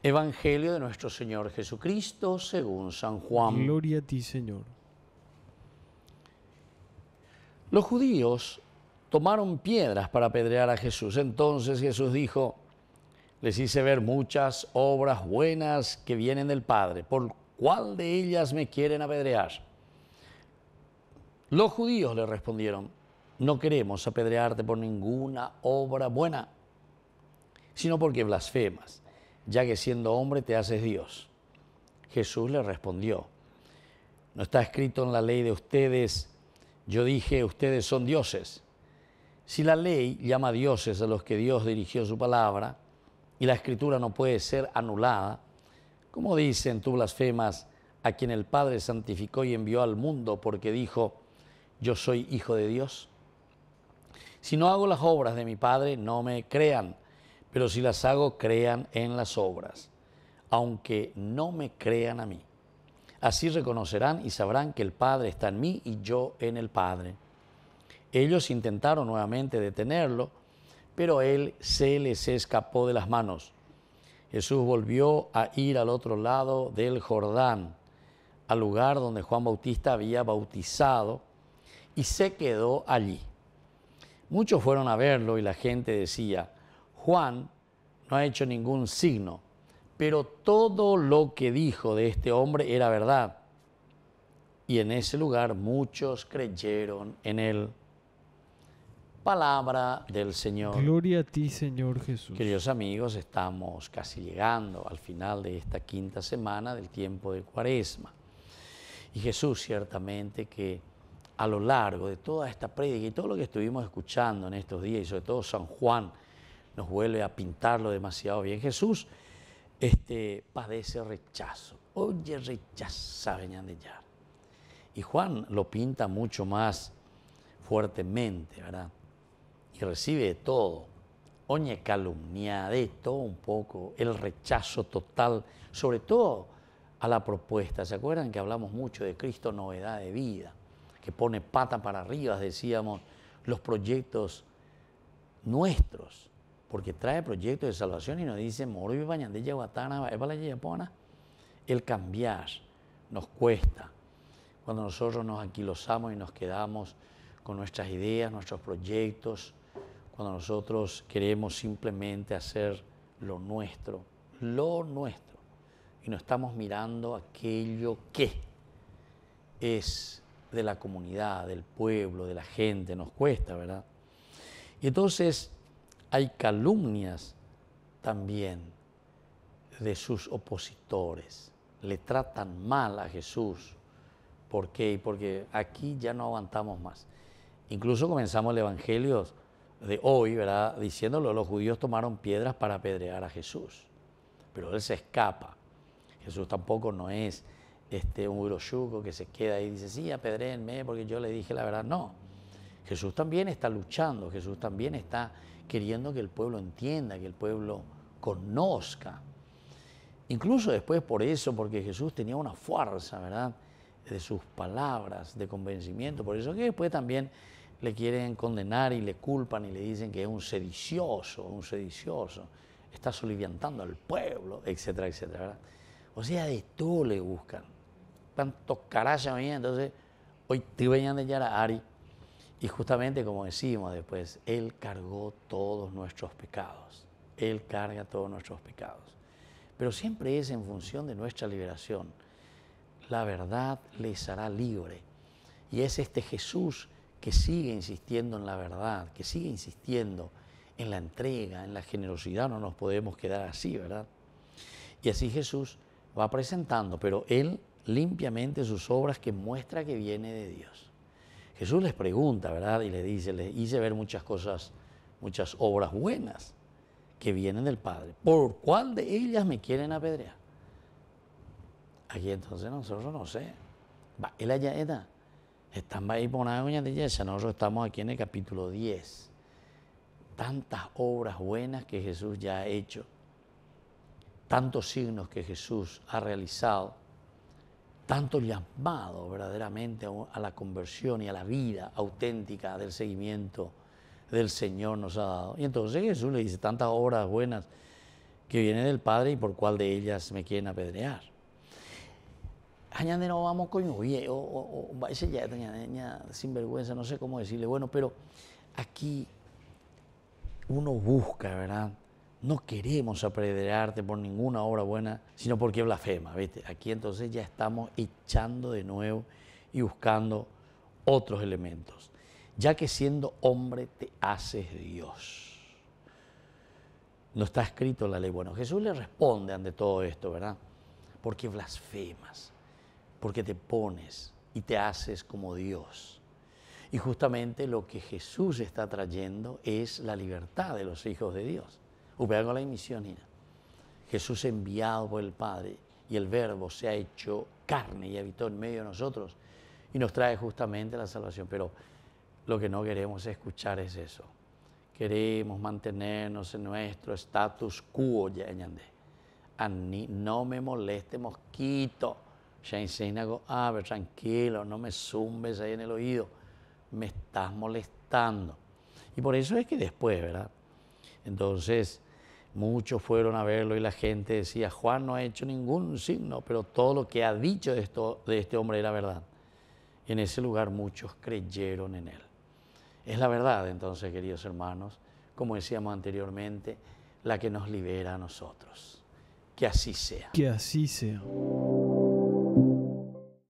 Evangelio de nuestro Señor Jesucristo según San Juan. Gloria a ti, Señor. Los judíos tomaron piedras para apedrear a Jesús. Entonces Jesús dijo, les hice ver muchas obras buenas que vienen del Padre. ¿Por cuál de ellas me quieren apedrear? Los judíos le respondieron, no queremos apedrearte por ninguna obra buena, sino porque blasfemas ya que siendo hombre te haces Dios. Jesús le respondió, no está escrito en la ley de ustedes, yo dije, ustedes son dioses. Si la ley llama dioses a los que Dios dirigió su palabra, y la escritura no puede ser anulada, ¿cómo dicen tú blasfemas a quien el Padre santificó y envió al mundo porque dijo, yo soy hijo de Dios? Si no hago las obras de mi Padre, no me crean pero si las hago, crean en las obras, aunque no me crean a mí. Así reconocerán y sabrán que el Padre está en mí y yo en el Padre. Ellos intentaron nuevamente detenerlo, pero él se les escapó de las manos. Jesús volvió a ir al otro lado del Jordán, al lugar donde Juan Bautista había bautizado, y se quedó allí. Muchos fueron a verlo y la gente decía, Juan no ha hecho ningún signo, pero todo lo que dijo de este hombre era verdad. Y en ese lugar muchos creyeron en él. Palabra del Señor. Gloria a ti, Señor Jesús. Queridos amigos, estamos casi llegando al final de esta quinta semana del tiempo de Cuaresma. Y Jesús ciertamente que a lo largo de toda esta prédica y todo lo que estuvimos escuchando en estos días, y sobre todo San Juan, nos vuelve a pintarlo demasiado bien. Jesús este, padece rechazo. Oye, rechaza, ya. Y Juan lo pinta mucho más fuertemente, ¿verdad? Y recibe de todo. ...oye calumnia, de todo un poco, el rechazo total, sobre todo a la propuesta. ¿Se acuerdan que hablamos mucho de Cristo, novedad de vida, que pone pata para arriba, decíamos, los proyectos nuestros, porque trae proyectos de salvación y nos dice, Guatana, el cambiar nos cuesta. Cuando nosotros nos anquilosamos y nos quedamos con nuestras ideas, nuestros proyectos, cuando nosotros queremos simplemente hacer lo nuestro, lo nuestro, y no estamos mirando aquello que es de la comunidad, del pueblo, de la gente, nos cuesta, ¿verdad? Y entonces hay calumnias también de sus opositores. Le tratan mal a Jesús. ¿Por qué? Porque aquí ya no aguantamos más. Incluso comenzamos el Evangelio de hoy, ¿verdad? Diciéndolo, los judíos tomaron piedras para apedrear a Jesús, pero él se escapa. Jesús tampoco no es este, un hurochuco que se queda y dice, sí, apedréenme porque yo le dije la verdad. No, Jesús también está luchando, Jesús también está queriendo que el pueblo entienda, que el pueblo conozca. Incluso después por eso, porque Jesús tenía una fuerza, ¿verdad? De sus palabras, de convencimiento. Por eso que después también le quieren condenar y le culpan y le dicen que es un sedicioso, un sedicioso. Está soliviantando al pueblo, etcétera, etcétera. ¿verdad? O sea, de todo le buscan. Tanto caracha mía, entonces, hoy te venían de llegar a Ari. Y justamente como decimos después, Él cargó todos nuestros pecados. Él carga todos nuestros pecados. Pero siempre es en función de nuestra liberación. La verdad les hará libre. Y es este Jesús que sigue insistiendo en la verdad, que sigue insistiendo en la entrega, en la generosidad. No nos podemos quedar así, ¿verdad? Y así Jesús va presentando, pero Él limpiamente sus obras que muestra que viene de Dios. Jesús les pregunta, ¿verdad? Y les dice, les hice ver muchas cosas, muchas obras buenas que vienen del Padre. ¿Por cuál de ellas me quieren apedrear? Aquí entonces nosotros no sé. Va, él allá está. Están ahí por una uña de yesa. Nosotros estamos aquí en el capítulo 10. Tantas obras buenas que Jesús ya ha hecho. Tantos signos que Jesús ha realizado tanto llamado verdaderamente a la conversión y a la vida auténtica del seguimiento del Señor nos ha dado. Y entonces Jesús le dice tantas obras buenas que vienen del Padre y por cuál de ellas me quieren apedrear. Añade, no vamos coño, oye, o, ese ya, sinvergüenza, no sé cómo decirle. Bueno, pero aquí uno busca, ¿verdad? No queremos apedrearte por ninguna obra buena, sino porque blasfema, ¿viste? Aquí entonces ya estamos echando de nuevo y buscando otros elementos, ya que siendo hombre te haces Dios. No está escrito en la ley. Bueno, Jesús le responde ante todo esto, ¿verdad? Porque blasfemas, porque te pones y te haces como Dios. Y justamente lo que Jesús está trayendo es la libertad de los hijos de Dios con la misionina. Jesús enviado por el Padre y el Verbo se ha hecho carne y habitó en medio de nosotros y nos trae justamente la salvación. Pero lo que no queremos escuchar es eso. Queremos mantenernos en nuestro status quo, ya No me moleste, mosquito. Ya enseñago, a ah, ver tranquilo, no me zumbes ahí en el oído. Me estás molestando. Y por eso es que después, ¿verdad? Entonces, Muchos fueron a verlo y la gente decía, Juan no ha hecho ningún signo, pero todo lo que ha dicho de, esto, de este hombre era verdad. en ese lugar muchos creyeron en él. Es la verdad, entonces, queridos hermanos, como decíamos anteriormente, la que nos libera a nosotros. Que así sea. Que así sea.